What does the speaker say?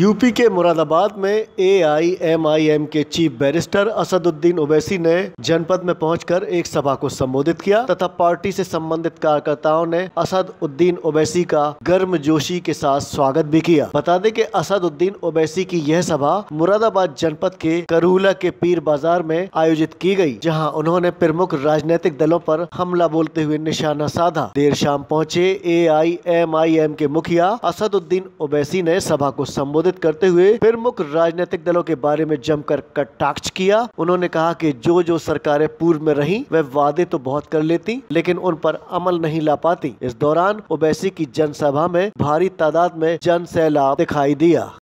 UP के मुरादाबाद में AIMIM के चीफ बैरिस्टर असदुद्दीन ओवैसी ने जनपद में पहुंचकर एक सभा को संबोधित किया तथा पार्टी से संबंधित कार्यकर्ताओं ने असदुद्दीन ओवैसी का गर्मजोशी के साथ स्वागत भी किया बता दें कि असदुद्दीन ओवैसी की यह सभा मुरादाबाद जनपद के करूला के पीर बाजार में आयोजित की गयी जहाँ उन्होंने प्रमुख राजनीतिक दलों आरोप हमला बोलते हुए निशाना साधा देर शाम पहुँचे ए के मुखिया असदुद्दीन ओवैसी ने सभा को संबोधित संबोधित करते हुए प्रमुख राजनीतिक दलों के बारे में जमकर कटाक्ष किया उन्होंने कहा कि जो जो सरकारें पूर्व में रही वह वादे तो बहुत कर लेती लेकिन उन पर अमल नहीं ला पाती इस दौरान ओबैसी की जनसभा में भारी तादाद में जन दिखाई दिया